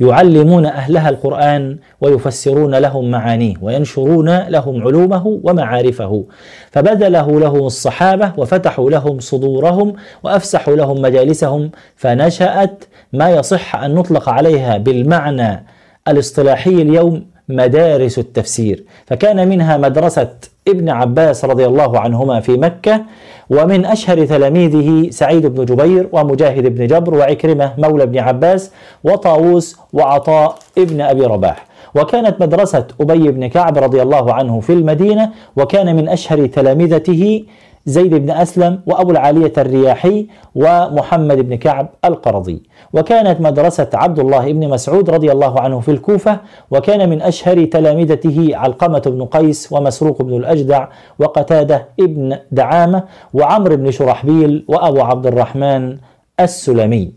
يعلمون أهلها القرآن ويفسرون لهم معانيه وينشرون لهم علومه ومعارفه فبذله لهم الصحابة وفتحوا لهم صدورهم وأفسحوا لهم مجالسهم فنشأت ما يصح أن نطلق عليها بالمعنى الاصطلاحي اليوم مدارس التفسير فكان منها مدرسة ابن عباس رضي الله عنهما في مكة ومن أشهر تلاميذه سعيد بن جبير ومجاهد بن جبر وعكرمة مولى بن عباس وطاووس وعطاء ابن أبي رباح وكانت مدرسة أبي بن كعب رضي الله عنه في المدينة وكان من أشهر تلامذته زيد بن أسلم وأبو العالية الرياحي ومحمد بن كعب القرضي وكانت مدرسة عبد الله بن مسعود رضي الله عنه في الكوفة وكان من أشهر تلامذته علقمة بن قيس ومسروق بن الأجدع وقتادة بن دعامة وعمر بن شرحبيل وأبو عبد الرحمن السلمي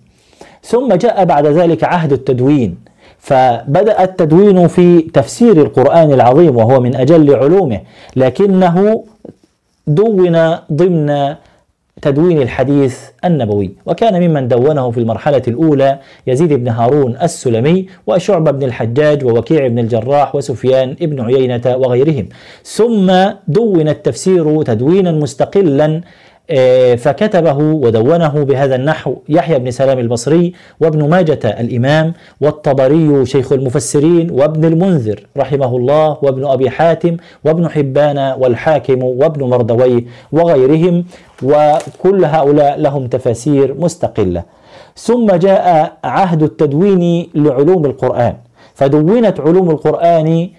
ثم جاء بعد ذلك عهد التدوين فبدأ التدوين في تفسير القرآن العظيم وهو من أجل علومه لكنه دون ضمن تدوين الحديث النبوي وكان ممن دونه في المرحلة الأولى يزيد بن هارون السلمي وشعبة بن الحجاج ووكيع بن الجراح وسفيان بن عيينة وغيرهم ثم دون التفسير تدوينا مستقلا آه، فكتبه ودونه بهذا النحو يحيى بن سلام البصري وابن ماجة الإمام والطبري شيخ المفسرين وابن المنذر رحمه الله وابن أبي حاتم وابن حبان والحاكم وابن مردويه وغيرهم وكل هؤلاء لهم تفاسير مستقلة ثم جاء عهد التدوين لعلوم القرآن فدونت علوم القرآن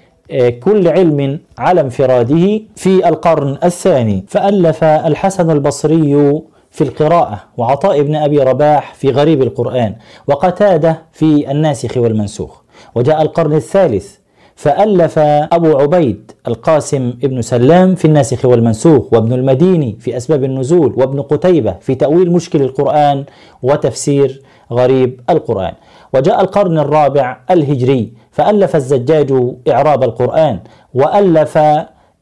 كل علم على انفراده في القرن الثاني فألف الحسن البصري في القراءة وعطاء ابن أبي رباح في غريب القرآن وقتادة في الناسخ والمنسوخ وجاء القرن الثالث فألف أبو عبيد القاسم ابن سلام في الناسخ والمنسوخ وابن المديني في أسباب النزول وابن قتيبة في تأويل مشكل القرآن وتفسير غريب القرآن وجاء القرن الرابع الهجري فألف الزجاج إعراب القرآن وألف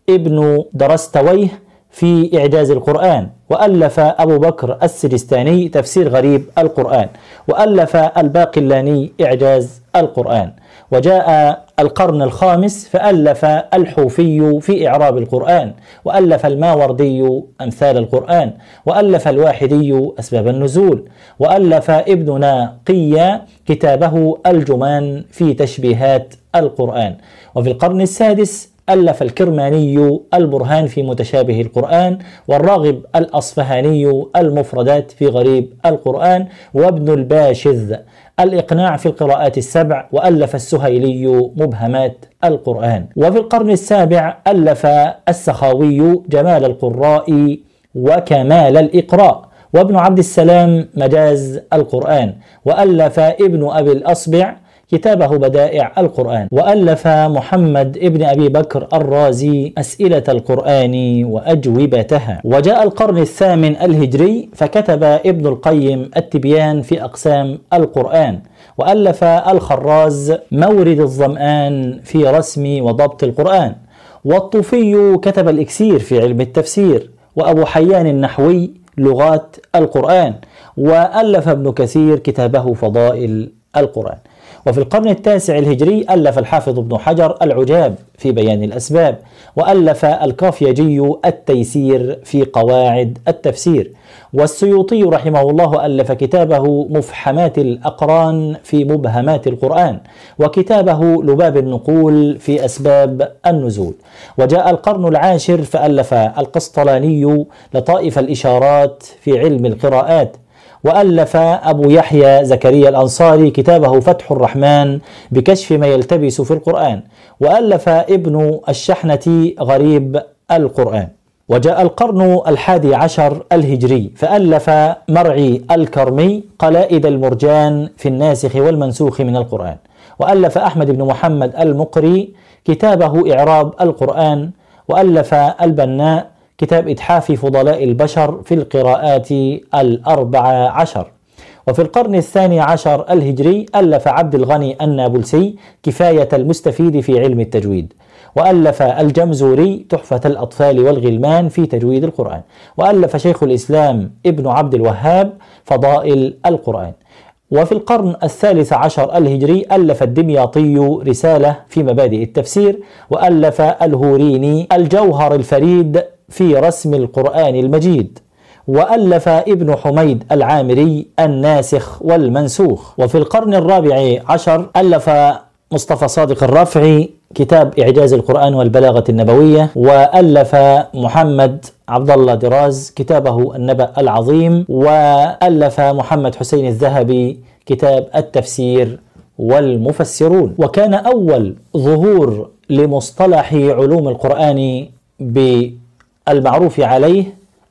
ابن درستويه في إعجاز القرآن وألف أبو بكر السجستاني تفسير غريب القرآن وألف الباقلاني إعجاز القرآن وجاء القرن الخامس فألف الحوفي في إعراب القرآن وألف الماوردي أمثال القرآن وألف الواحدي أسباب النزول وألف ابن ناقية كتابه الجمان في تشبيهات القرآن وفي القرن السادس ألف الكرماني البرهان في متشابه القرآن والراغب الأصفهاني المفردات في غريب القرآن وابن الباشذ الإقناع في القراءات السبع وألف السهيلي مبهمات القرآن وفي القرن السابع ألف السخاوي جمال القراء وكمال الإقراء وابن عبد السلام مجاز القرآن وألف ابن أبي الأصبع كتابه بدائع القرآن وألف محمد ابن أبي بكر الرازي أسئلة القرآن وأجوبتها وجاء القرن الثامن الهجري فكتب ابن القيم التبيان في أقسام القرآن وألف الخراز مورد الظمآن في رسم وضبط القرآن والطوفي كتب الإكسير في علم التفسير وأبو حيان النحوي لغات القرآن وألف ابن كثير كتابه فضائل القرآن وفي القرن التاسع الهجري ألف الحافظ ابن حجر العجاب في بيان الأسباب وألف الكافيجي التيسير في قواعد التفسير والسيوطي رحمه الله ألف كتابه مفحمات الأقران في مبهمات القرآن وكتابه لباب النقول في أسباب النزول وجاء القرن العاشر فألف القسطلاني لطائف الإشارات في علم القراءات وألف أبو يحيى زكريا الأنصاري كتابه فتح الرحمن بكشف ما يلتبس في القرآن وألف ابن الشحنة غريب القرآن وجاء القرن الحادي عشر الهجري فألف مرعي الكرمي قلائد المرجان في الناسخ والمنسوخ من القرآن وألف أحمد بن محمد المقري كتابه إعراب القرآن وألف البناء كتاب إتحاف فضلاء البشر في القراءات الأربع عشر وفي القرن الثاني عشر الهجري ألف عبد الغني النابلسي كفاية المستفيد في علم التجويد وألف الجمزوري تحفة الأطفال والغلمان في تجويد القرآن وألف شيخ الإسلام ابن عبد الوهاب فضائل القرآن وفي القرن الثالث عشر الهجري ألف الدمياطي رسالة في مبادئ التفسير وألف الهوريني الجوهر الفريد في رسم القرآن المجيد وألف ابن حميد العامري الناسخ والمنسوخ وفي القرن الرابع عشر ألف مصطفى صادق الرافعي كتاب إعجاز القرآن والبلاغة النبوية وألف محمد عبد الله دراز كتابه النبأ العظيم وألف محمد حسين الذهبي كتاب التفسير والمفسرون وكان أول ظهور لمصطلح علوم القرآن ب المعروف عليه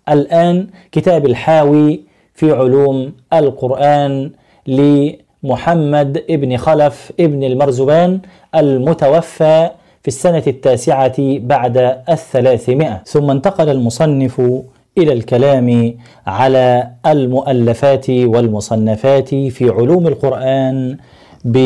الآن كتاب الحاوي في علوم القرآن لمحمد ابن خلف ابن المرزبان المتوفى في السنة التاسعة بعد الثلاثمائة ثم انتقل المصنف إلى الكلام على المؤلفات والمصنفات في علوم القرآن ب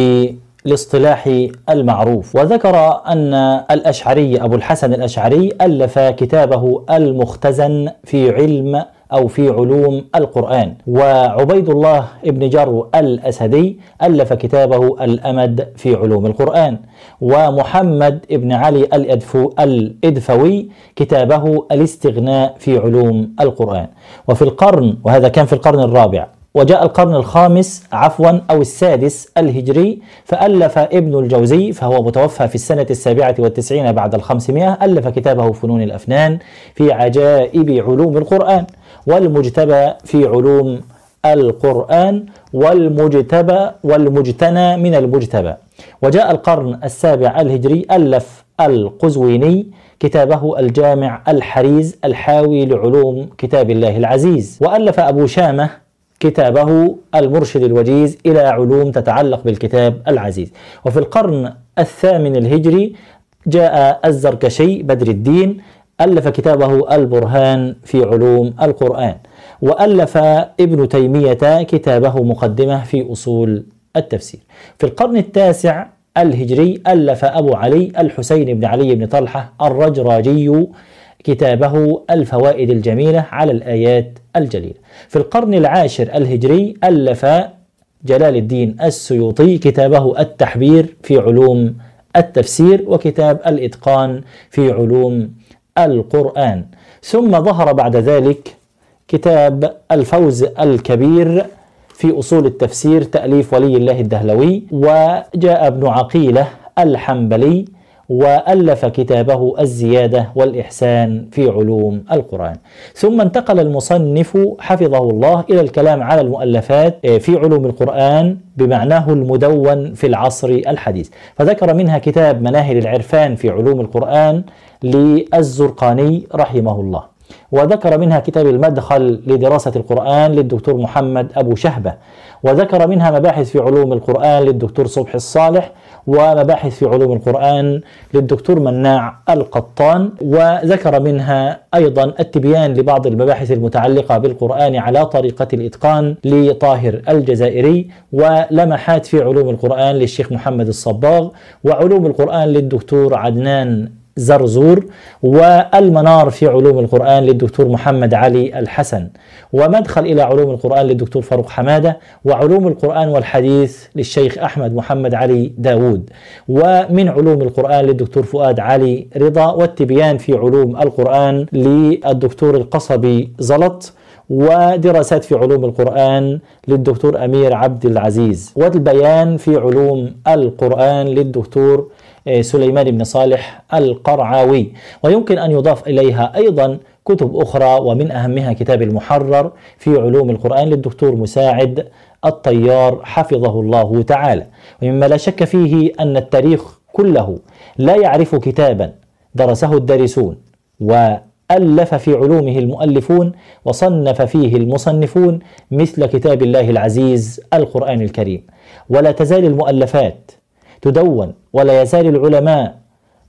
الاصطلاحي المعروف وذكر أن الأشعري أبو الحسن الأشعري ألف كتابه المختزن في علم أو في علوم القرآن وعبيد الله ابن جر الأسدي ألف كتابه الأمد في علوم القرآن ومحمد ابن علي الأدفو الإدفوي كتابه الاستغناء في علوم القرآن وفي القرن وهذا كان في القرن الرابع وجاء القرن الخامس عفوا أو السادس الهجري فألف ابن الجوزي فهو متوفى في السنة السابعة والتسعين بعد الخمسمائة ألف كتابه فنون الأفنان في عجائب علوم القرآن والمجتبى في علوم القرآن والمجتبى والمجتنى من المجتبى وجاء القرن السابع الهجري ألف القزويني كتابه الجامع الحريز الحاوي لعلوم كتاب الله العزيز وألف أبو شامة كتابه المرشد الوجيز إلى علوم تتعلق بالكتاب العزيز وفي القرن الثامن الهجري جاء الزركشي بدر الدين ألف كتابه البرهان في علوم القرآن وألف ابن تيمية كتابه مقدمة في أصول التفسير في القرن التاسع الهجري ألف أبو علي الحسين بن علي بن طلحة الرجراجي كتابه الفوائد الجميلة على الآيات الجليلة في القرن العاشر الهجري ألف جلال الدين السيوطي كتابه التحبير في علوم التفسير وكتاب الإتقان في علوم القرآن ثم ظهر بعد ذلك كتاب الفوز الكبير في أصول التفسير تأليف ولي الله الدهلوي وجاء ابن عقيلة الحنبلي والف كتابه الزياده والاحسان في علوم القران ثم انتقل المصنف حفظه الله الى الكلام على المؤلفات آه، في علوم القران بمعناه المدون في العصر الحديث فذكر منها كتاب مناهل العرفان في علوم القران للزرقاني رحمه الله وذكر منها كتاب المدخل لدراسة القرآن للدكتور محمد أبو شهبة وذكر منها مباحث في علوم القرآن للدكتور صبحي الصالح ومباحث في علوم القرآن للدكتور مناع القطان وذكر منها أيضا التبيان لبعض المباحث المتعلقة بالقرآن على طريقة الإتقان لطاهر الجزائري ولمحات في علوم القرآن للشيخ محمد الصباغ وعلوم القرآن للدكتور عدنان زرزور والمنار في علوم القرآن للدكتور محمد علي الحسن ومدخل إلى علوم القرآن للدكتور فاروق حمادة وعلوم القرآن والحديث للشيخ أحمد محمد علي داود ومن علوم القرآن للدكتور فؤاد علي رضا والتبيان في علوم القرآن للدكتور القصبي زلط ودراسات في علوم القرآن للدكتور أمير عبد العزيز والبيان في علوم القرآن للدكتور إيه، سليمان بن صالح القرعاوي ويمكن أن يضاف إليها أيضا كتب أخرى ومن أهمها كتاب المحرر في علوم القرآن للدكتور مساعد الطيار حفظه الله تعالى ومما لا شك فيه أن التاريخ كله لا يعرف كتابا درسه الدارسون وألف في علومه المؤلفون وصنف فيه المصنفون مثل كتاب الله العزيز القرآن الكريم ولا تزال المؤلفات تدون ولا يزال العلماء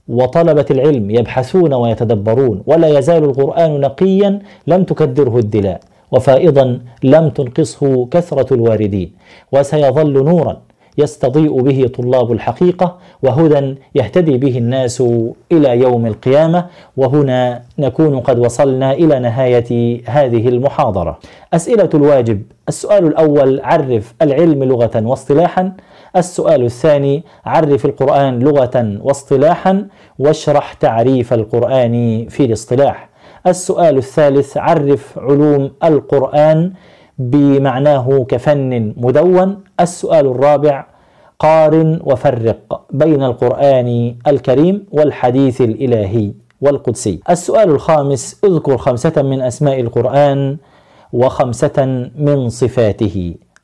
وطلبة العلم يبحثون ويتدبرون ولا يزال القرآن نقيا لم تكدره الدلاء وفائضا لم تنقصه كثرة الواردين وسيظل نورا يستضيء به طلاب الحقيقة وهدى يهتدي به الناس إلى يوم القيامة وهنا نكون قد وصلنا إلى نهاية هذه المحاضرة أسئلة الواجب السؤال الأول عرف العلم لغة واصطلاحا السؤال الثاني عرف القرآن لغة واصطلاحا واشرح تعريف القرآن في الاصطلاح السؤال الثالث عرف علوم القرآن بمعناه كفن مدون السؤال الرابع قارن وفرق بين القرآن الكريم والحديث الإلهي والقدسي السؤال الخامس اذكر خمسة من أسماء القرآن وخمسة من صفاته